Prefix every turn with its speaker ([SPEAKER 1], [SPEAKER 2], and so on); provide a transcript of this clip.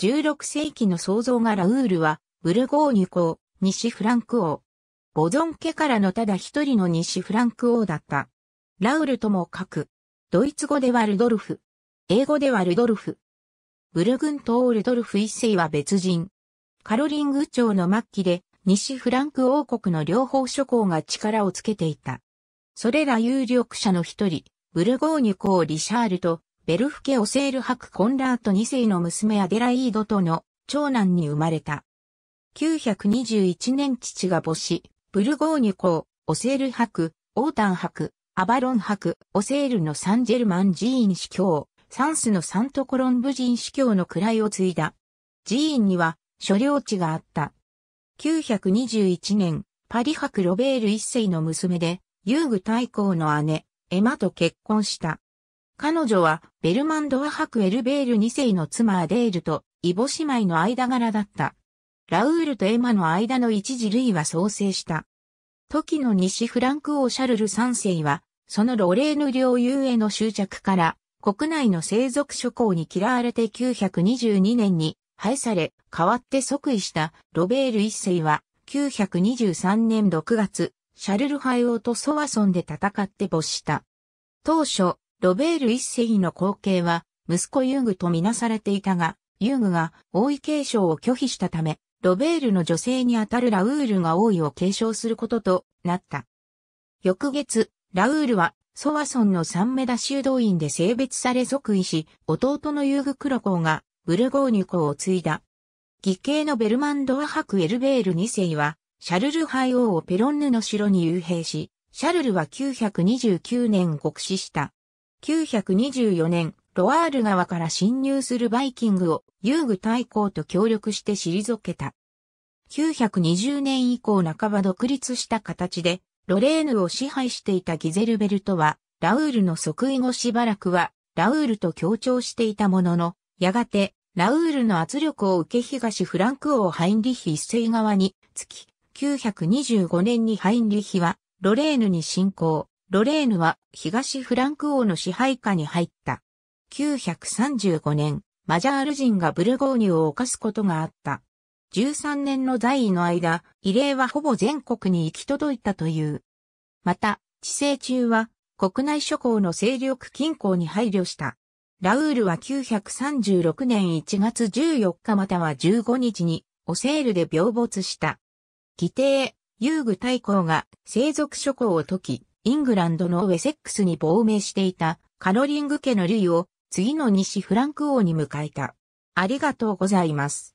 [SPEAKER 1] 16世紀の創造がラウールは、ブルゴーニュ公、西フランク王。ボゾン家からのただ一人の西フランク王だった。ラウルとも書く。ドイツ語ではルドルフ。英語ではルドルフ。ブルグント・ルドルフ一世は別人。カロリング朝の末期で、西フランク王国の両方諸侯が力をつけていた。それら有力者の一人、ブルゴーニュ公リシャールとベルフケ・オセール博、コンラート2世の娘アデライードとの長男に生まれた。921年父が母子、ブルゴーニュ公、オセール博、オータン博、アバロン博、オセールのサンジェルマン寺院司教、サンスのサントコロンブジン司教の位を継いだ。寺院には所領地があった。921年、パリ博ロベール一世の娘で、遊具大公の姉、エマと結婚した。彼女はベルマンドアク・エルベール2世の妻アデールとイボ姉妹の間柄だった。ラウールとエマの間の一時類は創生した。時の西フランク王シャルル3世は、そのロレーヌ領有への執着から、国内の生族諸侯に嫌われて922年に廃され、代わって即位したロベール1世は、923年6月、シャルルハイ王とソワソンで戦って没した。当初、ロベール一世の後継は、息子ユーグとみなされていたが、ユーグが王位継承を拒否したため、ロベールの女性にあたるラウールが王位を継承することとなった。翌月、ラウールはソワソンの三目メダ修道院で性別され即位し、弟のユーグクロコがブルゴーニュ公を継いだ。義兄のベルマンドア博エルベール2世は、シャルル廃王をペロンヌの城に遊兵し、シャルルは929年国死した。924年、ロワール川から侵入するバイキングを遊具大公と協力して退けた。920年以降半ば独立した形で、ロレーヌを支配していたギゼルベルトは、ラウールの即位後しばらくは、ラウールと協調していたものの、やがて、ラウールの圧力を受け東フランク王ハインリヒ一世側につき、925年にハインリヒはロレーヌに侵攻。ロレーヌは東フランク王の支配下に入った。935年、マジャール人がブルゴーニュを犯すことがあった。13年の在位の間、異例はほぼ全国に行き届いたという。また、治世中は国内諸侯の勢力均衡に配慮した。ラウールは936年1月14日または15日にオセールで病没した。義帝、遊具大公が生族諸侯を解き、イングランドのウェセックスに亡命していたカロリング家の類を次の西フランク王に迎えた。ありがとうございます。